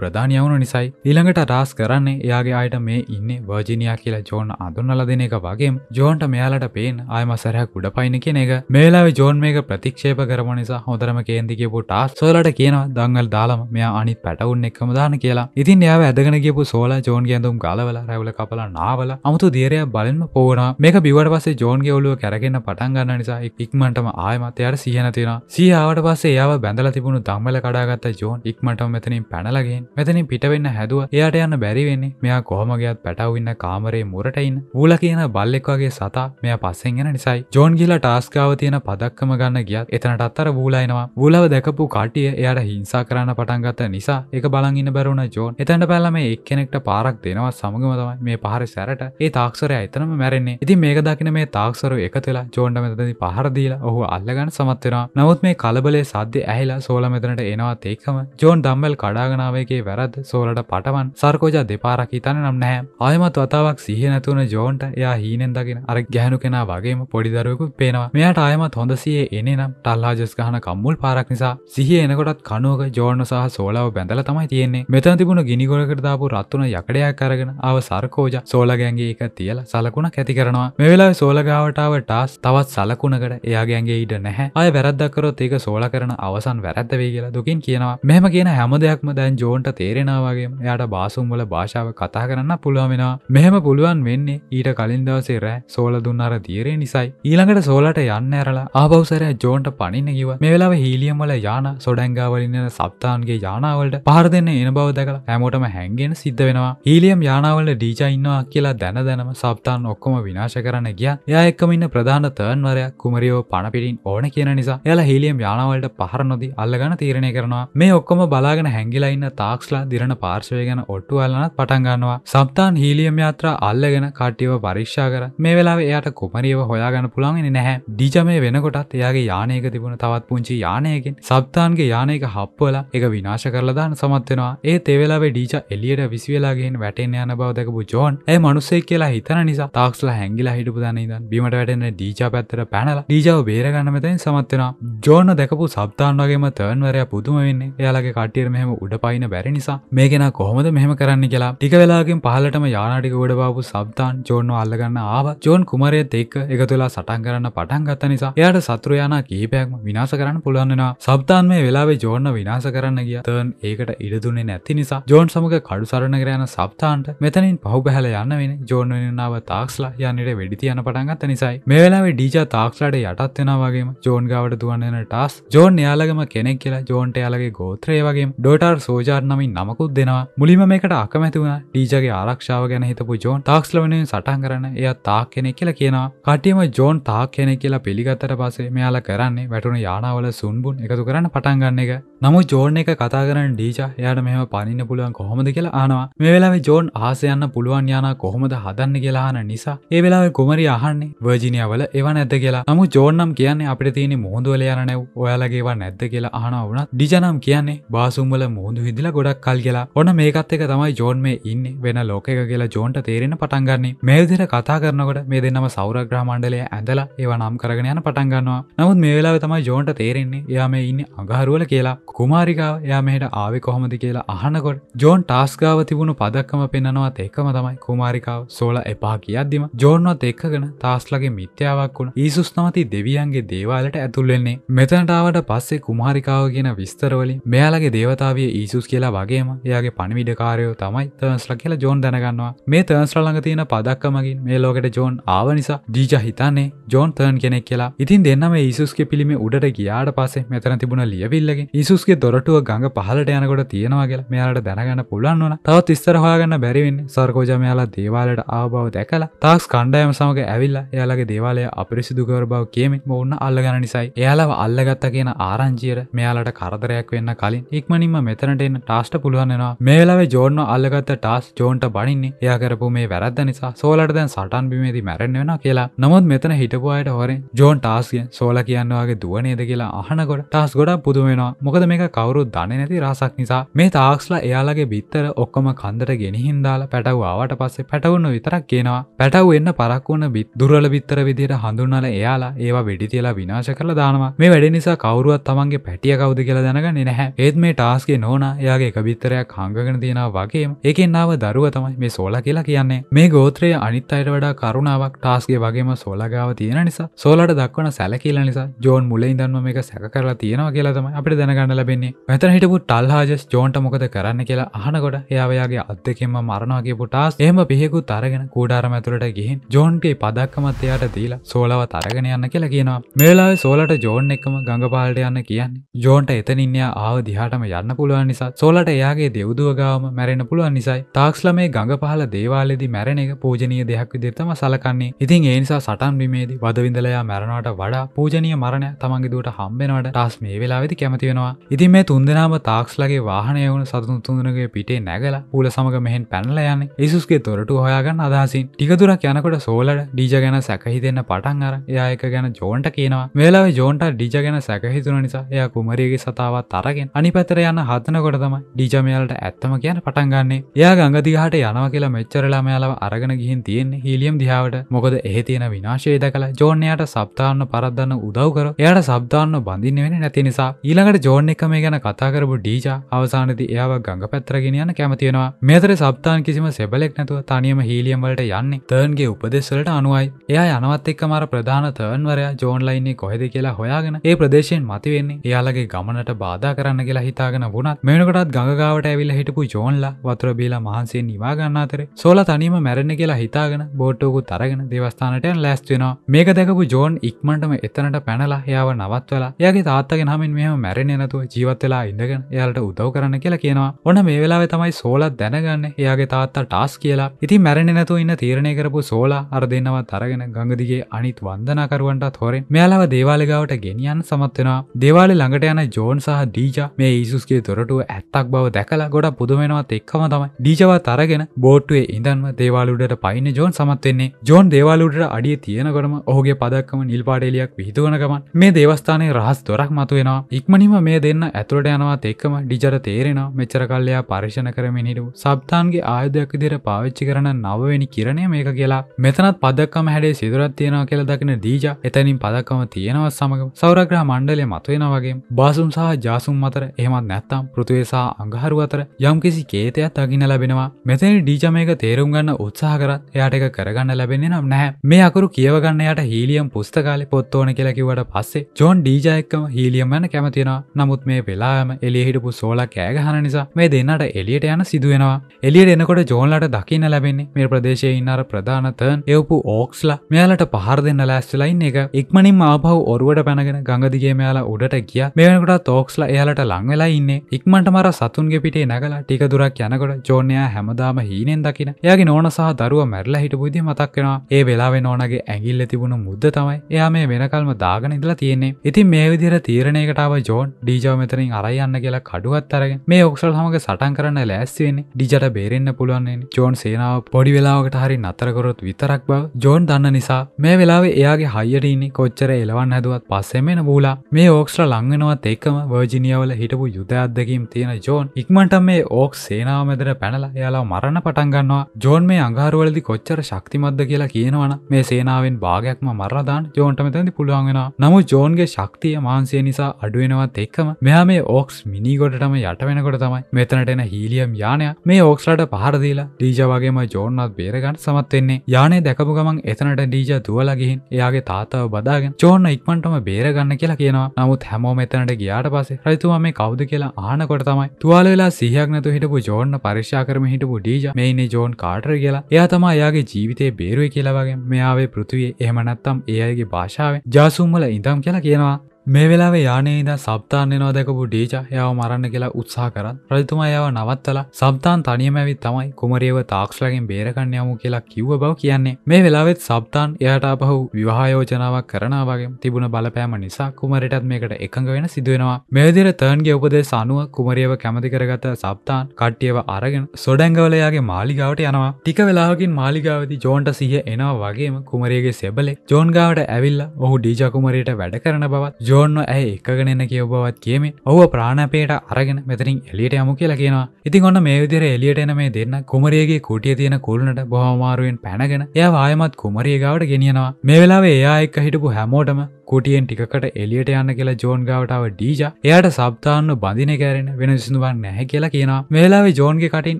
ප්‍රධානයවුණු නිසයි ඊළඟට රාස් කරන්නේ එයාගේ අයට මේ ඉන්න වර්ජිනයා කියලා ජෝන් අඳුන්නල දෙන එක වගේ ජෝන්ට මෙයාලට පේන් ආයම සරයක් උඩ පයින කෙන එක මේලාව ජෝන් මේක ප්‍රතික්ෂේප කරම නිසා හොඳරම කේන්දිකපු ටාස් සොලට කියනවා දංගල් දාලම මෙයා අනිත් පැටවුන් එක්කම දාන කියලා ඉතින් එයාව ඇදගෙන කියපු සෝලා ජෝන්ගේ ඇඳුම් ගලවල රැවල කපලා නාවල අමුතු දේරය බලෙන්ම පෝනා මේක බිවට පස්සේ ජෝන්ගේ ඔලුව කැරගෙන පටන් ගන්න නිසා ඉක්මටම ආයමතයට සියන තියෙන සියාවට පස්සේ එයාව බැඳල තිබුණු දම්මල කඩාගත් ගත්ත ජෝන් ඉක්මට මෙතනින් පැනලගෙන් මෙතනින් පිටවෙන්න හැදුව එයට යන්න බැරිවෙන්නේ මෙයා කොහමගේත් පැටවඉන්න කාමරේ මුරටයින් ූල කියන බල්ලෙක්වාගේ සතා මෙය පස්සෙන්ගෙන නිසයි ජෝන් ගිල ටාස්කාව තියෙන පදක්කම ගන්න ගියත් එතනට අත්තර වූලයිනවා වූලව දැකපු කාටිය එයට හිංසා කරන්න පටන්ගත නිසා එක බලගන්න බැරුණ ජෝන් එතැට පැල්ලම එක් කෙනෙක්ට පාරක් දෙනවා සමගමතමයි මේ පහරි සැරට ඒ තාක්ෂරය එතනම මැරෙන්නේ ඉතින් මේක දකින මේ තාක්ෂර එකතුලා ජෝන්ඩ මෙතදි පහරදීලා ඔහු අල්ලගන්න සමත්වෙනවා නවත් මේ කලබලේ සද්‍ය ඇහිලා සෝල මෙතනට එනවා කරනවත් ඒකම ජෝන් දම්බල් කඩාගනාවගේ වැරද සෝලට පටවන් සර්කෝජා දෙපාරක් හිතන නම් නෑ අයමත් වතාවක් සිහනැතුවන ජෝන්ට එයා හීනෙන් දකින අර ගැහනු කෙනා වගේම පොඩිදරුවකු පේනවා මෙයාට අයමත් හොඳසියේ එනම් ටල්ලාජස් ගහන කම්මුල් පාරක් නිසා සිහිය එනකොටත් කනුවක ජෝර්න සහ සෝලාව බැඳල තමයි තියෙන්නේ මෙතන තිබුණ ගිනිගොලකරදාපු රත්වන යකඩයක් කරගෙන අව සර්කෝජ සෝලගැන්ගේ එක තියල සලකුණක් ඇති කරනවා මෙවෙලා සෝලගාවටාව ටාස් තවත් සලකුණකට එයාගේන්ගේ ඉඩ නැහැ අය වැරද්දකරොත් ඒක සෝල කරන අවසන් වැරැද්දවේ කියලා දුකින් කිය කියනවා මෙහම කියන හැම දෙයක්ම දැන් ජෝන්ට තේරෙනවාගේ යට බාසුම්වල භාෂාව කතා කරන්න පුළුවමෙනවා මෙහම පුළුවන් වෙන්නේ ඊට කලින් දවසේ රෑ සෝල දුන්නර තීරේ නිසයි ඊළඟට සෝලට යන්න ඇරලා ආබවසරය ජෝන්ට පනින්න කිව මෙවෙලාව හීලියම්වල යාන සොඩැංගාවලින්න සප්තාන්ගේ යානාවලට පහර දෙන්න එන බව දැකලා හැමෝටම හැන්ගෙන සිද්ධ වෙනවා හීලියම් යානාවල ඩීජා ඉන්නවා කියලා දැන දැනම සප්තාන් ඔක්කොම විනාශ කරන ගිය යා එක්කමඉන්න ප්‍රධාන තර්න්වරය කුමරියෝ පණපිටින් ඕන කියන නිසා එල හිලියම් යානවලට පහරනොදි අල්ලගන තීරණය කරනවා ගන්නවා මේ ඔක්කොම බලාගෙන හැගිලයින්න තාක්ස්ලා දිරන පාර්ශවය ගැන ඔට්ටු අල්ලනත් පටන්ගන්නවා සම්තාන් හීලියම් යාත්‍රා අල්ලගෙන කට්ටියව පරික්ෂා කර මේ වෙලා එයට කුමරියව හොයාගන්න පුළන්ගෙන නැහැ ඩිජමේ වෙනකොටත් එයාගේ යානයක තිබුණ තවත් පුංචි යානයකින් සබ්තාන්ගේ යානයක හප්වල එක විනාශ කරලදාන සමත්වෙනවා ඒ තෙවෙලාවේ ඩීච එලියට විසිවෙලාගෙන් වැටෙන් යන බවදකපු ජෝන් ඒ මනුස්සේ කියලා හිතන නිසා තාක්ස්ලා හැංගිලා හිටපු දනනිද බිමට වැටෙන ඩීච පැත්තර පැනලා ඩීජාව බේරගන්නමතයින් සමත්වෙනවා ජෝන දැකපු සබ්තාන් වගේම තර්න්වරය පුදුම වෙන්න එයාලගේ කටියර මෙහම උඩ පයින බැරි නිසා මේගෙන කොහොමද මෙහම කරන්න කියලා ටික වෙලාගෙන් පහලටම යානාටික ගොඩබාපු සබ්තාන් ජෝන්ව අල්ලගන්න ආව ජෝන් කුමරයත් එක්ක එකතුලා සටන් කරන්න පටන් ගත්ත නිසා එයාට සත්‍රයානා කීපයක්ම විනාස කරන්න පුළුවන්නවා සබ්තාන් මේ වෙලාවේ ජෝන්න විනාස කරන්න ගිය තර්න් ඒකට ඉඩදුන්නේ නැති නිසා ජෝන් සමග කඩු සරණ කරයන සබ්තාන්ට මෙතනින් පහු බැහල යන්න වෙන ජෝන් වෙනනාව තාක්ස්ලා යන්නට වෙඩිති යන පටන්ගත්ත නිසයි මේ වෙලාවේ ඩීජ තාක්ස්ලාට යටත් වෙනවාගේම ජෝන් ගාවට දුවන්නන ටස් ජෝන් යාලගම කෙනෙක් කියලා ජෝන්ට යාලග ඩීජගේ ගෝත්‍රය වගේ ඩොටර් සෝජාර් නමින් නමකුත් දෙනවා මුලිම මේකට අකමැතිවුණ ඩීජගේ ආරක්ෂාව ගැන හිතපු ජෝන් තාක්ස්ල වෙනෙන් සටන් කරන එය තාක් කෙනෙ කියලා කියනවා කටියම ජෝන් තාක් කෙනෙ කියලා පිළිගත්තට පසේ මෙයාලා කරන්නේ වැටුණු යානාවල සුන්බුන් එකතු කරන්න පටන්ගන්න එක නමු ජෝර්න එක කතා කරන ඩීචා යාට මෙම පනින්න පුළුවන් කොහොමද කියලා ආනවා මේ වෙලාව ජෝන් ආසයන්න පුළුවන් යාන කොහොමද හදන්න කියලාහන නිසා ඒ වෙලාව කුමරි අහන්නේ වර්ජිනියවල එව නැද කියලා නමු ජෝන්නම් කියන්නේ අපිට තියෙන මුහුදුවල යනනැව් ඔයාලගේවා නැද්ද කියලා අහන වුණත් ඩිජනම් කියන්නේ බාසුම්වල මුහුදු හිදිලා ගොඩක් කල් කියලා ඔන්න මේකත් එක තමයි ජෝන් මේ ඉන්න වෙන ලෝක එක කියලා ජෝන්ට තේරෙන පටන්ගන්නේ මේදිර කතා කරනකොට මේ දෙන්නම සෞරග්‍රහ මණ්ඩලය ඇඳලා ඒවා නම් කරගෙන යන පටන්ගන්නවා නමුත් මේ වෙලාව තමයි ජෝන්ට තේරෙන්නේ යා මේ ඉන්න අගහරුවල කියලා කුමාරිකාව එයා මෙහට ආවි කොහොමද කියලා අහනකොට ජෝන් ටාස්ගාව තිබුණු පදක්කම පෙන්න්නනවත් එකම තමයි කුමාරිකාව සෝල එපා කියද්දිම ජෝන්වත් එක්කගෙන තාස්ලගේ මිත්‍යාවක් වුණ ඊසුස් නමති දෙවියන්ගේ දේවාලට ඇතුල්ලෙන්නේ මෙතනටාවට පස්සේ කුමාරිකාව කියන විස්තරවලින් මෙයාලගේ දේවතාවිය ඊසුස් කියලා වගේම එයාගේ පණිවිඩකාරයෝ තමයි තර්ස්ල කියලා ජෝන් දැනගන්නවා මේ තර්ස්ලඟ තියෙන පදක්කමගින් මේ ලෝකට ජෝන් ආව නිසා දීජ හිතන්නේ ජෝන් තර්න් කෙනෙක් කියලා ඉතින් දෙන්නම ඒසුස්ගේ පිළිමේ උඩට ගියාට පසේ මෙතන තිබුණ ලියවිල්ලගේ ඒසු මිනිස්සුගේ දොරටුව ගඟ පහලට යනකොට තියෙනවාගේ මෙයාලට දැනගන්න පුළුවන් වන තවත් ඉස්සර හොයාගන්න බැරිවෙන්න සර්කෝජ මෙයාලා දේවාලට ආවබව දැකලා තාක්ස් කණ්ඩයම සමග ඇවිල්ලා එයාලගේ දේවාලය අපිරිසිදුකර බව කියමින් ඔවන්න අල්ලගන නිසයි එයාලව අල්ලගත්ත කියන ආරංචියයට මෙයාලට කරදරයක් වෙන්න කලින් ඉක්මනින්ම මෙතනට එන්න ටාස්ට පුළුවන්නවා මේලාවේ ජෝර්න අල්ලගත්ත ටාස් ජෝන්ට බනින්නේ එයා කරපු මේ වැරද්ද නිසා සෝලට දැන් සටන් බිමේදී මැරෙන් වෙන කියලා නමුත් මෙතන හිටපුවායට හොරෙන් ජෝන් ටාස්ගෙන් සෝල කියන්නවාගේ දුවනේද කියලා අහනකොට ටාස් ගොඩක් පුදුමෙනවා මොකද මේක කවරු දන නැති රහසක් නිසා මේ තාක්ස්ලා එයාලගේ බිත්තර ඔක්කොම කන්දට ගෙනහින්දාලා පැටව්වාවට පස්සේ පැටවුණු විතරක් කියෙනවා පැටව් එන්න පරක්වුණ බිත් දුරල බිත්තර විදිට හඳුන්නල එයාලා ඒවා වෙඩි තියලා විනාශ කළ දානවා මේ වැඩ නිසා කවරුවත් තමන්ගේ පැටිය කවද කියලා දැනගන්න නැහැ ඒත් මේ ටාස්ගේ නෝන යාගේ එක බිත්තරයක් හංගගෙන තියෙනවා වගේම ඒකෙන්න්නාව දරුව තමයි මේ සෝලා කියලා කියන්නේ මේ ගෝත්‍රය අනිත් අයට වඩා කරුණාවක් ටාස්ගේ වගේම සෝලගාව තියෙන නිසා සෝලට දක්වන සැලකිල නිසා ජෝන් මුලයි දන්ම එක සැක කරලා තියෙනවා කියලා තම අපිට දැනගන්නල ලැබෙන්නේ මෙතන හිටපු ටල්හාජස් ජෝන්ට මොකද කරන්න කියලා අහනකොට එයාවයාගේ අත්දකෙන්ම මරණවාගේ පුටාස් එහම පිහෙකු තරගෙන කූඩාරම ඇතුළට ගිහින් ජෝන්ගේ පදක්කමත් එයාට දීලා සෝලව තරගෙන යන්න කියලා කියනවා මේලා සෝලට ජෝන් එක්කම ගඟපාලට යන්න කියන්නේ ජෝන්ට එතනින්ය ආව දිහාටම යන්න පුළුවන් නිසා සෝලට එයාගේ දෙව්දුවගාවම මැරෙන පුළුවන් නිසයි තාක්ස්ල මේ ගඟ පහල දේවාලෙදි මැරෙන එක පූජනීය දෙයක් විදිර්තම සලකන්නේ ඉතින් ඒනිසා සටන් විමේදි වදවිඳලයා මැරණට වඩා පූජනය මරණය තමන්ගේ දුවට හම්බෙනවට ටස් මේ වෙලාවෙදි කැමති වෙනවා ඉතින් මේ තුන්දනාම තාක්ස්ලගේ වාහනය වුණ සතුන් තුන්දනගේ පිටේ නැගල පූල සමග මෙහෙන් පැනල යන්න ඒසුස්ගේ තොරටු හොයාගන්න අදහසින් ටිකතුරක් යනකොට සෝලට ඩීජ ගැන සැකහිතෙන්න පටන් අර එයායක ගැන ජෝන්ට කියනවා වෙලාව ජෝන්ට ඩිජ ගැන සැකහිතුන නිසා එය කුමරියගේ සතාවත් අරගෙන් අනි පැතර යන්න හදනකොට තම ඩිජමයාලට ඇත්තම කියන පටන්ගන්නේ එයා ගඟදිහට යනවා කියලා මෙච්චරලාමයාලව අරගෙන ගිහින් තියෙන්නේ හිලියම් දිහාාවට මොකද එහි තියෙන විනාශය දකලා ජෝනයට සප්තාන්න පරද්දන්න උදව්කර එයට සබ්ධාන්න බඳින්න වෙන නැති නිසා ඊළඟට ජෝන ඒකත් එක මේ ගැන කතාකරපු ඩීජා අවසානති ඒවා ගඟ පැත්‍රගෙන යන කැමතියෙනවා මෙතර සබ්තාන් කිසිම සෙබලෙක් නැතුව තනියම හීලියම්වලට යන්නේ තර්න්ගේ උපදෙස්වලට අනුවයි එයා යනවත් එක් මර ප්‍රධාන තර්න්වරයා ජෝන්ලයින්නේ කොහෙද කියලා හොයාගෙන ඒ ප්‍රදේශයෙන් මතිවෙන්නේ එයාලගේ ගමනට බාධා කරන්න කියලා හිතාගෙන වුණත් මෙනකටත් ගඟගාවට ඇවිල්ල හිටපු ජෝන්ලා වතුර බීලා මහන්සේ නිවාගන්න අතරේ සෝලා තනියම මැරෙන කියලා හිතාගෙන බෝට්ටෝකු තරගෙන දෙවස්ථානට ලැස්වෙනවා මේක දැකපු ජෝන් ඉක්මටම එතනට පැනලා යාව නවත්වලා යගේ තාත්තගෙන හමින් මෙහම මැරෙන නැතු නිවැරදිව ජීවතලා ඉඳගෙන එයාලට උදව් කරන්න කියලා කියනවා ඔන්න මේ වෙලාව තමයි සෝලත් දැනගන්න එයාගේ තාත්තා ටාස් කියලා ඉති මැරණ නැතු ඉන්න තීරණය කරපු සෝලා අර දෙන්නවා තරගෙන ගඟදිගේ අනිත් වන්දනාකරුවන්ටත් හොරෙන් මෙයාලාව දේවාලගාවට ගෙනියන් සමත්වෙනවා දේවාලෙ ළඟට යන ජෝන් සහ ඩීජ මේ ඒසුස්ගේ තොරටුව ඇත්තක් බව දැකලා ගොඩ පුදුමෙනවත් එක්කම තමයි ඩීජවා තරගෙන බෝට්ටුවේ ඉඳන්ම දේවාලුඩට පයින්න ජෝන් සමත්වෙන්නේ ජෝන් දේවාලුඩට අඩිය තියෙනකොටම ඔහුගේ පදක්කම නිල්පාඩේලියක් විහිතුවන ගමන් මේ දේවස්ථානයේ රහස් දොරක් මතුවෙනවා ඉක්මනිම මේ දේ දෙන්න ඇතුළට යනවත් එක්කම ඩිජර තේරෙනවා මෙච්චර කල්ලයා පර්ශණ කරමින් හිටු සබ්තාන්ගේ ආයුධයක් දිර පාවිච්චි කරන නවවෙනි කිරණය මේක කියලා මෙතනත් පදක්කම හැඩේ සිදුරත් තියෙනවා කියලා දකින දීජ එතැනින් පදක්කම තියෙනවත් සමඟ සෞරග්‍රහ මණ්ඩලය මතුවෙන වගේ බාසුම් සහ ජාසුම් අතර එහමත් නැත්තම් පෘතිවේසා අඟහරු අතර යම්කිසි කේතයක් අගින ලැබෙනවා මෙතැනි ඩීජමයක තේරුම් ගන්න උත්සාහ කරත් එයාට එක කරගන්න ලැබෙන්නේ නම් නැහැ මේ අකුරු කියවගන්න යට හීලියම් පුස්තකාලි පොත්තෝන කියලකිවට පස්සේ ජෝන් ඩීජයක්කම හීලියම් යන කැමතිෙන නමුත් නමුත් මේ වෙලාම එලිහිටපු සෝලා කෑගහන නිසා මේ දෙන්නට එලියට යන සිදුවෙනවා. එලියට එනකොට ජෝන්ලට දකින්න ලැබෙන්නේ මේ ප්‍රදේශය ඉන්නර ප්‍රධානතන් එවපු ඕක්ස්ලා මෙයාලට පහර දෙන්න ලෑස්තුලයින් එක ඉක්මනින් ආපහු ඔරුවට පැනගෙන ගඟදිගේ මෙයාලා උඩට ගිය මෙවනකොට තෝක්ස්ලා එයාලට ලංවෙලා ඉන්න ඉක්මට මර සතුන්ගේ පිටේ නගලා ටික දුරක් යනකොට ජෝනයා හැමදාම හීනෙන් දකින යාගේ නෝන සහ දරුව මැරලා හිට පුදදි මතක්වෙනවා ඒ වෙලාවෙ නෝනගේ ඇගිල්ල තිබුණු මුද්ද තමයි එයා මේ වෙනකල්ම දාගන ඉදලා තියෙන්නේ ඉතින් මේ විදිර තීරණයකටාව ජෝන් ඩීජ ඩිජව මෙතරින් අරයන්න කියලා කඩුවත් අරග මේ ඔක්සල් හමක සටන් කරන්න ලෑස්වෙන් ඩිජට බේරෙන්න්න පුළුවන්නේ ජෝන් සේනාව පොඩි වෙලාවකට හරි නතරකොරොත් විතරක් බව ජෝන් දන්න නිසා මේ වෙලාවේ එයාගේ හයියටීනි කොච්චර එලවන් හැදුවත් පස්සෙමෙන බූලා මේ ඕක්ස්ල ලංගෙනවත් එක්කම වර්ජිනියවල හිටපු යුද අදකින් තියෙන ජෝන් ඉක්මට මේ ඕක් සේනාව මෙදර පැනලා එයාලා මරණ පටන්ගන්නවා ජෝන් මේ අඟහරුවලදි කොච්චර ශක්තිමද්ද කියලා කියනවන මේ සේනාවෙන් භාගයක්ම මරදාන් ජෝන්ට මෙතැදි පුළුවන්ගෙන නමු ජෝන්ගේ ශක්තිය මාන්සේ නිසා අඩුවෙනවත් එක්කම මෙයා මේ ඕක්ස් මිනිගොඩටම යට වෙනකොට තමයි මෙතනට එන හීලියම් යානය මේ ඕක්ස්ලට පහරදීලා ඩීජ වගේම ජෝන්නත් බේරගන්න සමත්වෙන්නේ යානේ දැකපු ගමන් එතනට ඩීජ දුවලගිහින් එයාගේ තාතාව බදාගෙන චෝන්න ඉක්මන්ටම බේරගන්න කියලා කියනවා නමුත් හැමෝ මෙතනට ගියාට පසේ රයිතුවා මේ කවුද කියලා ආනකොට තමයි තුවාල වෙලා සිහයක් නැතු හිටපු ජෝන්න පරිශ්ා කරම හිටපු ඩීජ මේන්නේ ජෝන් කාටර කියලා එයා තමා එයාගේ ජීවිතේ බේරුව කියලවගේ මෙයාාවේ පෘතිවේ එහමනත්තම් ඒ අයගේ භාෂාව ජාසුම්මල ඉඳම් කියලා කියනවා මේ වෙලා යානේද සබ්තාන්නවා දැකපු ඩීජ යව මරන්න කියලා උත්සා කරත් රජතුමා යව නවත්තලා සබ්තාන් තනියම ඇවිත් තමයි කුමරියව තාක්ෂලගෙන් බේරකන්න යමු කියලා කිව්ව බව කියන්නේ මේ වෙලාවෙත් සබ්තාන් එයට අපහු විවාහයෝජනාවක් කරනවාගේ තිබුණ බලපෑම නිසා කුමරිටත් මේකට එකඟ වෙන සිදුවෙනවා මේදිර තර්න්ගේ උපදේ සනුව කුමරියව කැමති කරගත සබ්තාන් කට්ටියව අරගෙන සොඩැංගවලයාගේ මාලිගාවට යනවා ටික වෙලාහකින් මාලිගාවති ජෝන්ට සිහ එනවා වගේම කුමරියගේ සෙබලේ ජෝන්ගාවට ඇවිල්ලා ඔහු ඩීජකුමරයට වැඩ කරන බවත් ජෝ ජෝන්ව ඇයි එකගෙනෙන කියවබවත් කියම ඔහු ප්‍රාණපේට අරගෙන මෙතරින් එලියට යමු කියලා කියෙනවා ඉතින් ඔන්න මේ විදිර එලියට එන මේ දෙන්න කුමරියගේ කුටිය තියෙන කුල්නට බොහමාරුවෙන් පැනගෙන එය ආයමත් කුමරිය ගවට ගෙනියනවා මේ වෙලාවේ එයා එක් හිටපු හැමෝටම කුටියෙන් ටිකට එලියට යන්න කියලා ජෝන් ගාවටාව ඩීජ එයට සබ්තාන්න බඳින කෑරෙන වෙන විසිඳුවන් නැහැ කියලා කියනවා මේලාවේ ජෝන්ගේ කටින්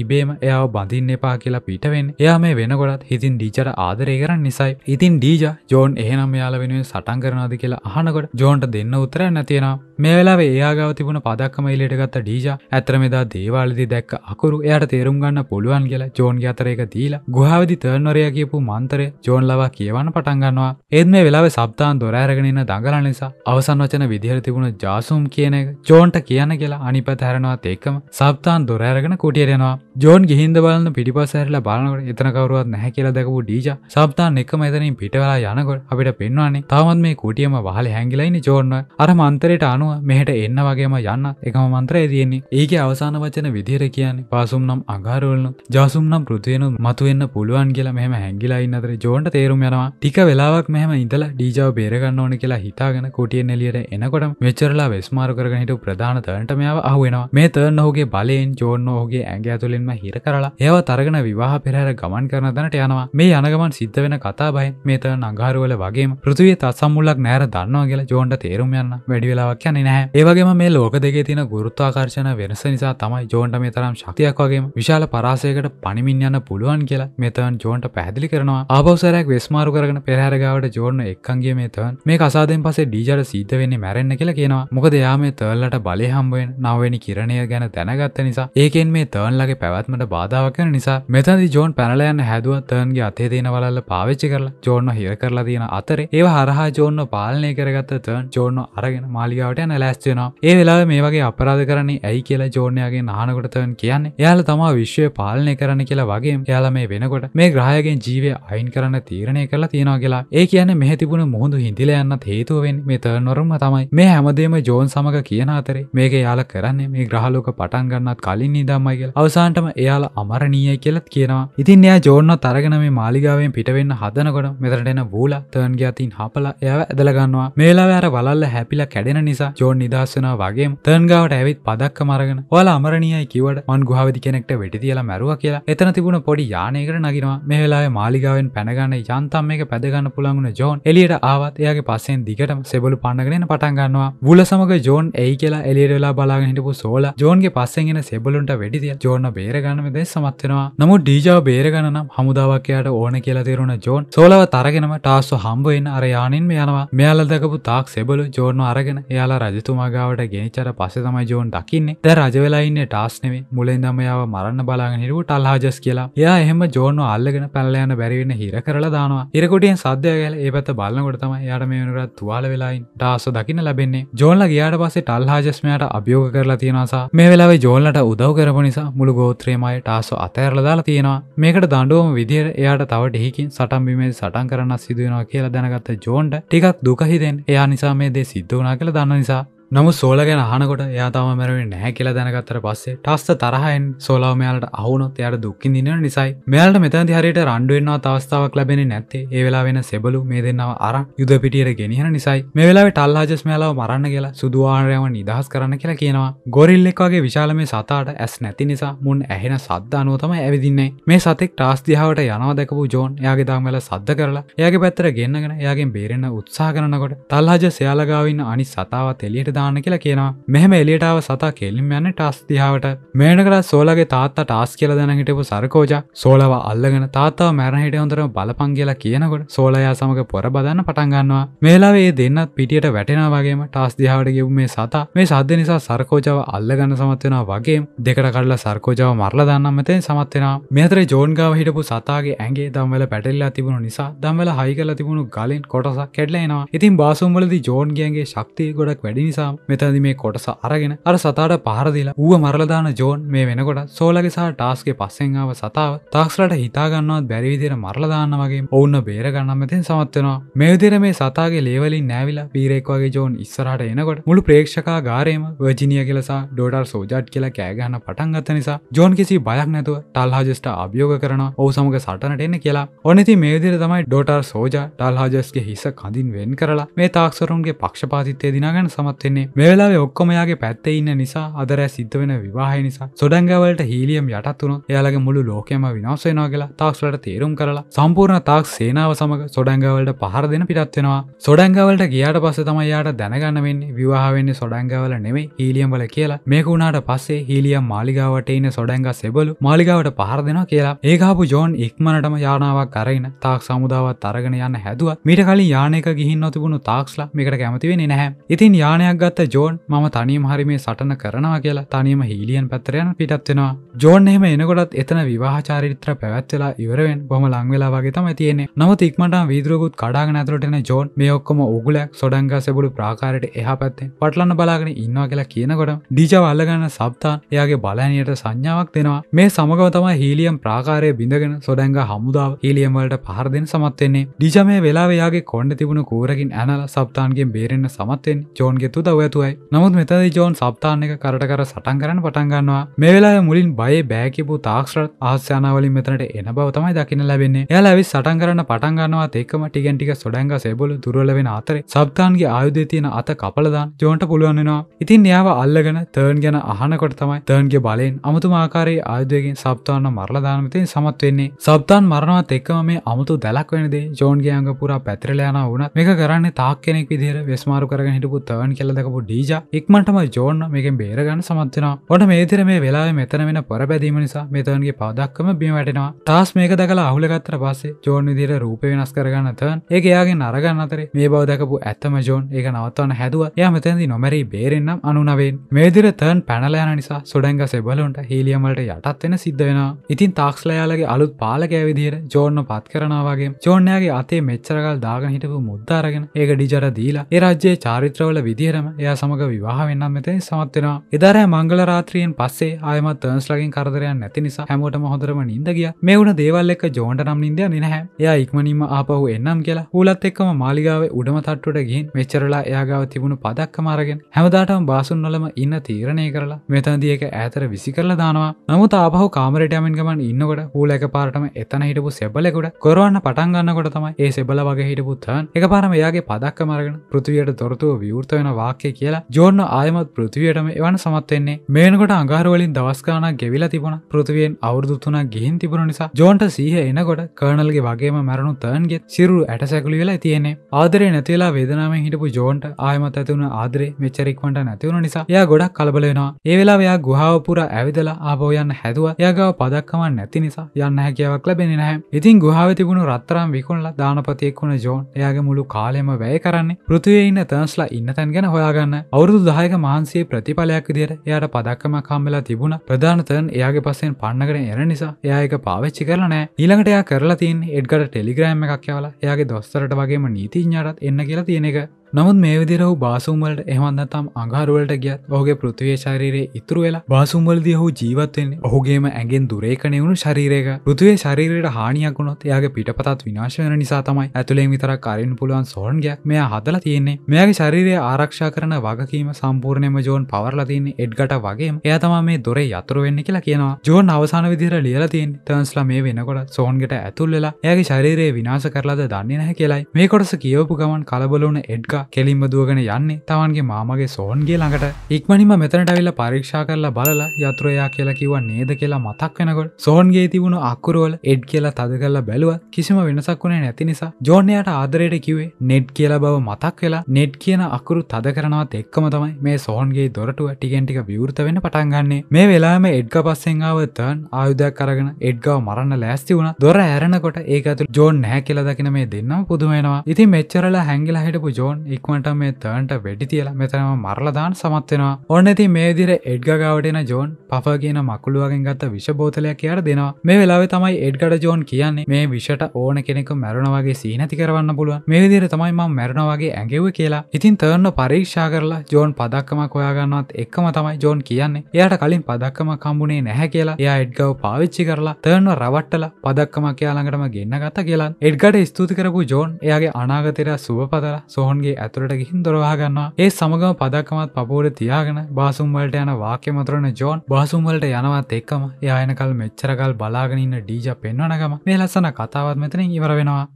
ඉබේම එයාව බඳින්න එපා කියලා පිටවෙන් එයා මේ වෙනකොටත් හිතින් ඩීචට ආදරය කරන්න නිසයි ඉතින් ඩීජ ජෝන් එහෙනම් යාල වෙනුවෙන් සටන් කරනවාද කියලා අහනකොට ජෝන්ට දෙන්න උත්තර නැතිෙනවා මේ වෙලාවේ ඒයාගාව තිබුණ පදක්කම එලියට ගත්ත ඩීජ ඇතර මෙදා දේවාලදි දැක්ක අකුරු එයට තේරුම් ගන්න පුළුවන් කියලා ජෝන්ගේ අතරයක දීලා ගුහාවදි තර්නොරයා කියපු මන්තරය ජෝන් ලවා කියවන්න පටන්ගන්නවා ඒත් මේ වෙලාව සබ්තාන් දොරෑරගෙන ඉන්න දඟල නිසා අවසන් වචන විදිහර තිබුණ ජාසුම් කියන එක චෝන්ට කියන කියලා අනිප තැරෙනවත් එක්කම සබ්තාන් දොරෑරගෙන කුටියරෙනවා ජෝන් ගිහින්ද බලන්න පිටිපස් ඇරලා බලනකට එතන කවරුවත් නැහැ කියලා දැකපු ඩීජ සබ්තාන් එකම එතනින් පිටවෙලා යනකොට අපිට පෙන්වානේ තාමත් මේ කුටියම වහල හැංගිලයින ජෝන්ව අර මන්තරයට අනුව මෙහට එන්න වගේම යන්න එකම මන්ත්‍රය තියෙන්නේ ඒක අවසාන වචන විදිහර කියන්නේ පාසුම් නම් අගාරවලනු ජාසුම් නම් පෘතියනු මතුවෙන්න පුළුවන් කියලා මෙහම හැංගිලා ඉන්නතර ජෝන්ට තේරුම් යනවා ටික වෙලාවක් මෙහම ඉඳලා ඩීජාව බේරගන්න ඕන කියලා හිතාගෙන කුටියෙන් එලියට එනකොට මෙච්චරලා වෙස්මාරු කරගෙන හිටු ප්‍රධාන තර්න්ට මෙයාව අහුවෙනවා මේ තර්න් ඔහුගේ බලයෙන් ජෝන් ඔහුගේ ඇඟ ඇතුලින්ම මුලින්ම හිර කරලා ඒව තරගෙන විවාහ පෙරහර ගමන් කරන දැනට යනවා මේ යනගමන් සිද්ධ වෙන කතා බයි මේත නගාරුවල වගේ පෘතිවිය තත්සම්මුල්ලක් නෑර දන්නවා කියලා ජෝන්ට තේරුම් යන්න වැඩිවෙලාවක් යන්නේ නැහැ ඒවගේම මේ ලෝක දෙකේ තියෙන ගුරුත්වාකර්ශණ වෙනස නිසා තමයි ජෝන්ට මේ තරම් ශක්තියක් වගේ විශාල පරාසයකට පනිමින් යන්න පුළුවන් කියලා මෙතවන් ජෝන්ට පැදිලි කරනවා ආපවසරයක් වෙස්මාරු කරන පෙරහරගාවට ජෝර්න එක්කන්ගේ මෙතවන් මේ කසාදෙන් පසේ ඩීජට සීත වෙන්නේ මැරෙන්න්න කියලා කියෙනවා මොකද යා මේ තර්ලට බලය හම්බුවෙන් නවවෙනි කිරණය ගැන දැනගත්ත නිසා ඒකෙන් මේ තර්න්ලගේ පැව පැවත්මට බාධාවක් වෙන නිසා මෙතනදි ජෝන් පැනලයන්න හැදුව තර්න්ගේ අතේ තියෙන වලල්ල පාවිච්චි කරලා ජෝන්ව හිර කරලා තියෙන අතරේ ඒව හරහා ජෝන්ව පාලනය කරගත්ත තර්න් ජෝන්ව අරගෙන මාලිගාවට යන ලෑස්තිවෙනවා ඒ වෙලා මේ වගේ අපරාධ කරන්නේ ඇයි කියලා ජෝනයාගේ නානකොට තර්න් කියන්නේ එයාල තමා විශ්වය පාලනය කරන්න කියලා වගේ යාලා මේ වෙනකොට මේ ග්‍රහයගෙන් ජීවය අයින් කරන්න තීරණය කරලා තියෙනවා කියලා ඒ කියන්නේ මෙහ තිබුණ මුහුදු හිඳිල යන්නත් හේතුවෙන් මේ තර්නොරුම තමයි මේ හැමදේම ජෝන් සමඟ කියන අතරේ මේක යාල කරන්නේ මේ ග්‍රහලෝක පටන් ගන්නත් කලින් නිදම්මයිගල් අවසාන්ට දැනටම එයාල අමරණීය කියලත් කියනවා ඉතින් එයා ජෝර්න තරගෙන මේ මාලිගාවෙන් පිටවෙන්න හදනකොට මෙතරටෙන බූල තර්න්ගේ අතින් හපල එයාව ඇදලගන්නවා මේලාවෑර වලල්ල හැපිල කැඩෙන නිසා ජෝන් නිදස්සනා වගේ තර්න්ගාවට ඇවිත් පදක් මරගෙන ඔල අමරණීය කිවට මන් ගුහවිදි කෙනෙක්ට වෙටි කියලා මැරුව කියලා එතන තිබුණ පොඩි යානයකට නගෙනවා මේලාවේ මාලිගාවෙන් පැනගන්න යන්තම් මේක පැදගන්න පුළඟුණ ජෝන් එලියට ආවත් එයාගේ පස්සෙන් දිගටම සෙබලු පන්නගෙන පටන්ගන්නවා බුල සමග ජෝන් ඒ කියලා එලියටලා බලාගෙනහිටපු සෝලා ජෝන්ගේ පස්සෙන්ගෙන සෙබලුන්ට වැඩිදිය ජෝන බේ බේරගන්න දෙ සමත්වෙනවා නමු ඩීජාව බේරගණනම් හමුදාවක්කයාට ඕන කියලා තේරුණ ජෝන් සෝලව තරගෙනම ටාස්සු හම්බුවෙන් අර යානින්ම යනවා මෙයාලදකපු තාක් සෙබලු ජෝර්න අරගෙන එයාලා රජතුමාගාවට ගෙනචර පස තමයි ජෝන් දකින්නේ ද රජවෙලාඉන්න ටාස්නෙවේ මුලෙන්දමයාව මරන්න බලාගෙන හිරුව ටල්හාජස් කියලා එයා එහෙම ජෝර්න අල්ලගෙන පැල්ලයන බැරිවෙන්න හිර කරලා දානවා ඉරකොටියෙන් සද්‍යයගල ඒ පත බලන්නකොට තම යාට මේනකරත් තුවාල වෙලායින් ටාස්සු දකින්න ලැබෙන්නේ ජෝන්ල ගයාට පසේ ටල්හාජස්මයාට අභියෝග කරලා තියෙනසා මේ වෙලාවේ ජෝල්ලට උදව් කරපු නිසා මුළු ගෝත පුත්‍රේමය ටාසු අතඇරල දාලා තියෙනවා මේකට දඩුවම විදිර එයාට තව ටිහිකින් සටම්බිමේ සටන් කරන්න සිදුවෙනවා කියලා දැනගත්ත ජෝන්ට ටිකක් දුකහිදෙන් එයා නිසා මේ දේ සිද්ධ වනා කියලා දන්න නිසා නමු සෝල ගැන හනකොට යාතාව මැරවේ නෑ කියලා දැනගත්තර පස්සේ ටස්ස තරහයෙන් සෝලාව මෙයාලට අහුනොත් එයට දුක්කින් දින නිසයි මෙයාලට මෙතැති හරියට රන්ඩුවෙන්වා අවස්ථාවක් ලැබෙන නැත්තේ ඒ වෙලා වෙන සෙබලු මේ දෙන්නව අර යුද පිටියට ගෙනහන නිසයි මෙවෙලාවේ ටල්ලාජස් මෙයාලාව මරන්න කියලා සුදුවාරයව නිදහස් කරන්න කියලා කියනවා ගොරිල්ලෙක්වාගේ විශාල මේ සතාට ඇස් නැති නිසා මුන් ඇහෙන සද්ධ අනුවතම ඇවිදින්නේ මේ සතෙක් ටාස්තිහාවට යනවා දැකපු ජෝන් යාගේ දාමල සද්ද කරලා යාගේ පැත්තර ගෙන්න්නගෙන යාගෙන් බේරෙන්න්න උත්සා කරනකොට තල්ලාජ සයාලගාවන්න අනි සතාවත් එලියට දාන්න කියලා කියනවා මෙහම එලියටාව සතා කෙල්ලිම් යන්න ටස් දිහාාවට මේනකට සෝලගේ තාත්තා ටාස් කියල දැන හිටපු සරකෝජ සෝලව අල්ලගෙන තාත්තාව මැරහිට හොඳරම බලපන් කියලා කියනකොට සෝලයා සමඟ පොර බදන්න පටන්ගන්නවා මේලාවේ දෙන්නත් පිටියට වැටෙනවාගේම ටස් දිහාාවට ගෙව් මේ සතා මේ සද්‍ය නිසා සරකෝජාව අල්ලගන්න සමත්වෙනවා වගේ දෙකට කල්ලා සරකෝජාව මරල දන්නම්මත තෙන් සමත්වෙනවා මෙතර ජෝන්ගාව හිටපු සතාගේ ඇගේ දම්වල පැටල්ලා තිබුණු නිසා දම්වල හයිකල තිබුණු ගලින් කොටසක් කෙඩලෙනවා ඉතින් බාසුම්වලද ජෝන්ගේගේ ශක්තිය ගොඩක් වැඩි නිසා කතාව මෙතද මේ කොටස අරගෙන අර සතාට පහරදිලා ඌ මරලදාන ජෝන් මේ වෙනකොට සෝලගෙසා ටාස්ගේ පස්සෙන්ාව සතාව තාක්ස්ලට හිතාගන්නවත් බැරිවිදිර මරලදාන්න වගේ ඔවුන්න බේරගන්නම්මතින් සමත්වෙනවා මෙවිදිර මේ සතාගේ ලේවලින් නෑවිලා පීරෙක්වාගේ ජෝන් ඉස්සරට එනකොට මුළු ප්‍රේක්ෂකා ගාරේම වර්ජිනිය කෙලසා ඩෝඩර් සෝජට් කියලා කෑගන්න පටන්ගත්ත නිසා ජෝන් කිසි බයක් නැතුව ටල්හාජෙස්ට අභියෝග කරන ඔහු සමඟ සටනට එන්න කියලා ඔනති මේදිර තමයි ඩෝටර් සෝජ ටල්හාජස්ගේ හිස කඳින් වෙන් කරලා මේ තාක්සරුන්ගේ පක්ෂපාතිත්තය දිනාගන්න සමත්වෙන්නේ කියන්නේ මේවෙලාව ඔක්කොමයාගේ පැත්තේ ඉන්න නිසා අදරෑ සිද්ධ වෙන විවාහය නිසා සොඩංගවලට හීලියම් යටත්තුනොත් එයාලගේ මුළු ලෝකයම විනාශ වෙනවා කියලා තාක්ස්ලට තේරුම් කරලා සම්පූර්ණ තාක් සේනාව සමඟ සොඩංගවලට පහර දෙන පිටත් වෙනවා සොඩංගවලට ගියාට පස්සේ තමයි යාට දැනගන්න වෙන්නේ විවාහ වෙන්නේ සොඩංගවල නෙමෙයි හීලියම් වල කියලා මේක වුණාට පස්සේ හීලියම් මාලිගාවට ඉන්න සොඩංගා සෙබළු මාලිගාවට පහර දෙනවා කියලා ඒකාපු ජෝන් ඉක්මනටම යානාවක් අරගෙන තාක් සමුදාවත් අරගෙන යන්න හැදුවත් මීට කලින් යානයක ගිහින් නොතිබුණු තාක්ස්ලා මේකට කැමතිවෙන්නේ නැහැ ඉතින් යානයක් පැත්ත ජෝන් ම තනීම හරි මේ සටන කරනවා කියලා තනීම හීලියන් පැත්තරයන පිටත් වෙනවා ජෝන් එහෙම එනකොටත් එතන විවාහචාරිත්‍ර පැවැත්වෙලා ඉවරෙන් බොම ලංවෙලා වගේ තම තියෙන්නේ නමුත් ඉක්මට විදරකුත් කඩාග ඇතුරටෙන ජෝන් මේ ඔක්කොම උගලක් සොඩංග සෙබුඩු ප්‍රාකාරයට එහ පැත්තේ පටලන්න බලාගෙන ඉන්නවා කියලා කියනකොට ඩීජවල්ලගන්න සබ්තාන් එයාගේ බලෑනයට සංඥාවක් දෙෙනවා මේ සමගව තම හීලියම් ප්‍රාකාරය බිඳගෙන සොඩංග හමුදාව හීලියම්වලට පහරදෙන් සමත්වෙන්නේ ඩිජමය වෙලාවයාගේ කොන්ඩ තිබුණු කූරකින් ඇනල සබ්තාන්ගේ බේරෙන්න්න සමත්තෙන් ජෝන්ගේ තුදව උදව් ඇතුවයි නමුත් මෙතද ජෝන් සප්තාානක කරට කර සටන් කරන්න පටන්ගන්නවා මේලා මුලින් බය බෑකිපු තාක්ෂ්‍රත් ආස්්‍යයානාවලින් මෙතනට එන බව තමයි දකින ලැබෙන්නේ එයා ඇවි සටන් කරන්න පටන්ගන්නවා ඒකම ටිගෙන්ටික සොඩැංග සෙබොල දුරලවෙන අතර සප්තාන්ගේ ආයුදේ තියෙන අත කපලදාන් ජෝන්ට පුළුවන්නවා ඉතින් යාව අල්ලගෙන තර්න් ගැන අහනකොට තමයි තර්න්ගේ බලෙන් අමුතුම ආකාරයේ ආයුදයකින් සප්තාන්න මරලදානමතින් සමත් වෙන්නේ සබ්තාන් මරණවත් එක්කම මේ අමුතු දැලක් වෙනදේ ජෝන්ගේ අංග පුරා පැතිරලයන වුණත් මේ කරන්න තාක් කෙනෙක් විදිර වෙස්මාරු කරග හිටපු තවන් කෙලද සැලඳකපු ඩීජ ඉක්මටම ජෝන් මේකෙන් බේරගන්න සමත්වෙනවා ඔට මේතර මේ වෙලා මෙතන වෙන පොරබැදීම නිසා මෙතවන්ගේ පාදක්කම බිම වැටෙනවා තාස් මේක දකලා අහුලගත්තර පස්සේ ජෝන් විදිර රූප වෙනස් කරගන්න තවන් ඒ එයාගේ නරගන්න අතරේ මේ බවදකපු ඇත්තම ජෝන් ඒක නවත්වන්න හැදුව ය මෙතැදි නොමැරී බේරෙන්න්නම් අනුනවෙන් මේදිර තන් පැනලයන නිසා සොඩැංග සෙබලොන්ට හිලියමට යටත්වෙන සිද්ධ වෙන ඉතින් තාක්ස්ලයාලගේ අලුත් පාලකෑ විදිර ජෝර්න පත් කරනවාගේ චෝර්ණයාගේ අතේ මෙච්චරකල් දාග හිටපු මුද්දාරගෙන ඒක ඩිජර දීලා ඒ රජ්‍යයේ චාරිත්‍රවල විදිහරම එයා සමඟ විවාහ වෙන්නම් මෙතේ සමත්වෙනවා එදාරෑ මංගල රාත්‍රියෙන් පස්සේ ආයමත් තර්න්ස්ලගින් කරදරයන් නැති නිසා හැමෝටම හොඳරම නින්දගිය මේ වුණ දේවල් එක්ක ජෝන්ට නම් නින්දය නිනහැ එයා ඉක්මනින්ම ආපහු එන්නම් කියලා හූලත් එක්කම මාලිගාව උඩම තට්ටුට ගින් මෙච්චරලා එයාගාව තිබුණු පදක්ක මාරගෙන් හැමදාටම බාසුන්නලම ඉන්න තීරණය කරලා මෙතන්දියක ඇතර විසි කරලා දානවා නමුත් ආපහු කාමරට යමින් ගමන් ඉන්නකොට හූල එක පාරටම එතන හිටපු සෙබලෙකුට කොරවන්න පටන්ගන්නකොට තමයි ඒ සෙබල වගේ හිටපුත්තන් එක පාරම එයාගේ පදක්ක මරගෙන පෘතිවයට තොරතුව විවෘත වෙන වාක් යමක්කේ කියලා ජෝර්න ආයමත් පෘතිවයටම එවන සමත්වෙන්නේ මේනකොට අඟහරවලින් දවස්කාන ගෙවිල තිබුණ පෘතිවෙන් අවුරදුත්තුනා ගිහින් තිබුණ නිසා ජෝන්ට සීහ එනකොට කර්නල්ගේ වගේම මැරුණු තර්න්ගේ සිරු ඇටසැකලි වෙලා තියෙන්නේ ආදරේ නැතිලා වේදනාම හිටපු ජෝන්ට ආයමත් ඇතිවුණ ආදරේ මෙච්චරික්වට නැතිවුණ නිසා ය ගොඩක් කලබලෙනවා ඒවෙලාවයා ගුහාවපුර ඇවිදලා ආබෝයන්න හැදුව යගව පදක්කමන් නැති නිසා යන්න හැකියාවක් ලැබෙන නැහැ ඉතින් ගුහාව තිබුණු රත්තරම් විකුණලා දානපතියෙක් වුණ ජෝන් එයාගේ මුළු කාලෙම වැය කරන්නේ පෘතිවේ ඉන්න තර්ස්ලා ඉන්න තැන් ගැන හොයා හදාගන්න අවුරුදු දායක මහන්සේ ප්‍රතිඵලයක් විදිර එයාට පදක්කම කම්වෙලා තිබුණ ප්‍රධානතරන් එයාගේ පස්සෙන් පන්නකට එර නිසා එයායක පාවිච්චි කරනෑ ඊළඟට එයා කරලා තින් එඩ්ගට ටෙලිග්‍රෑම් එකක් කියවලා එයාගේ දොස්තරට වගේම නීතිඥයටත් එන්න කියලා තියෙනෙක නමුත් මේ විදිරහු බාසුම්වලට එහවන්නතම් අංහාරුවලට ගියත් ඔහුගේ පෘතිවේශාරීරයේ ඉතුරු වෙලා බාසුම්වලදී හු ජීවත්වෙන් ඔහුගේම ඇගෙන් දුරේකනයවුණු ශරීරයක පෘතිවේ ශරීරයට හානියක් වුණොත් එයාගේ පිටපතත් විනාශවන නිසා තමයි ඇතුළේ විතර කරින් පුළුවන් සෝන්ගයක් මෙයා හදලා තියෙන්නේ මෙයාගේ ශරීරය ආරක්ෂා කරන වගකීම සම්පූර්ණයම ජෝන් පවරලා තියන්නේ එඩ්ගට වගේ එයා තම මේ දොරේ යතුරු වෙන්න කියලා කියනවා ජෝන් අවසාන විදිර ලියලා තියෙන් තන්ස්ලා මේ වෙනකොට සෝන්ගට ඇතුල්ලලා එයාගේ ශරීරයේ විනාශ කරලාද දන්නේ නැහැ කියලයි මේ කොටස කියවපු ගමන් කලබලවන එඩ්ග කෙලින්ම දුවගෙන යන්නේ තවන්ගේ මාමගේ සෝන්ගේ ළඟට ඉක්මනිම මෙතනට ඇවිල්ලා පරීක්ෂා කරලා බලලා යතුරයා කියලා කිව්වා නේද කියලා මතක් වෙනකොට සෝන්ගේ තිබුණු අකුරවල එඩ් කියලා තද කරලා බැලුව කිසිම වෙනසක් වුණේ නැති නිසා ජෝනයාට ආදරයට කිවේ නෙඩ් කියලා බව මතක් වෙලා නෙඩ් කියන අකුරු තද කරනවත් එක්කම තමයි මේ සෝන්ගේ දොරටුව ටිගෙන්ටික විවෘත වෙන පටන්ගන්නේ මේ වෙලාම එඩ්ග පස්සෙන්ාව තන් ආයුධයක් කරගෙන එඩ්ගව මරන්න ලෑස්ති වුණ දොර ඇරනකොට ඒකතු ජෝන් නැහැ කියලා දකින මේ දෙන්නම් පුදුමෙනවා ඉති මෙච්චරලා හැංගිලා හිටපු ජෝන් ඉක්මට මේ තර්න්ට වැඩි තියලා මෙතනම මරලදාන් සමත්වෙනවා ඔන්න ඇති මේ දිර එඩ්ගාවටෙන ජෝන් පප කියන මකුළුවගෙන් ගත්ත විශබෝතලයක් කියර දෙනවා මේ වෙලාව තමයි එඩ්ගඩ ජෝන් කියන්නේ මේ විෂට ඕන කෙනෙක මැරුණවාගේ සීනති කරවන්න පුළුව මේ දිර තමයි ම මැරණවාගේ ඇඟෙව කියලා ඉතින් තර්න්න පරීක්ෂා කරලා ජෝන් පදක්කමක් ඔයාගන්නත් එක්කම තමයි ජෝන් කියන්නේ එයට කලින් පදක්කම කම්බුණේ නැහැ කියලා එයා එඩ්ගව පාවිච්චි කරලා තර්න්න රවට්ටල පදක්කමක් යාළඟටම ගෙන්න්න ගත කියලා එඩ්ගට ස්තුති කරපු ජෝන් එයාගේ අනාගතෙර සුවපතර සොහොන්ගේ ඇතුරට ගිහින් දොරවාගන්නවා ඒ සමගම පදක්කමත් පපුූර තියාගෙන බාසුම්වලට යන වාක්‍ය මතරන ජෝන් බාසුම්වලට යනවත් එක්කම යායනකල් මෙච්චරකල් බලාගෙනන්න ඩීජ පෙන්වනගම මේ ලස්සන කතාවත් මෙතන ඉවර වෙනවා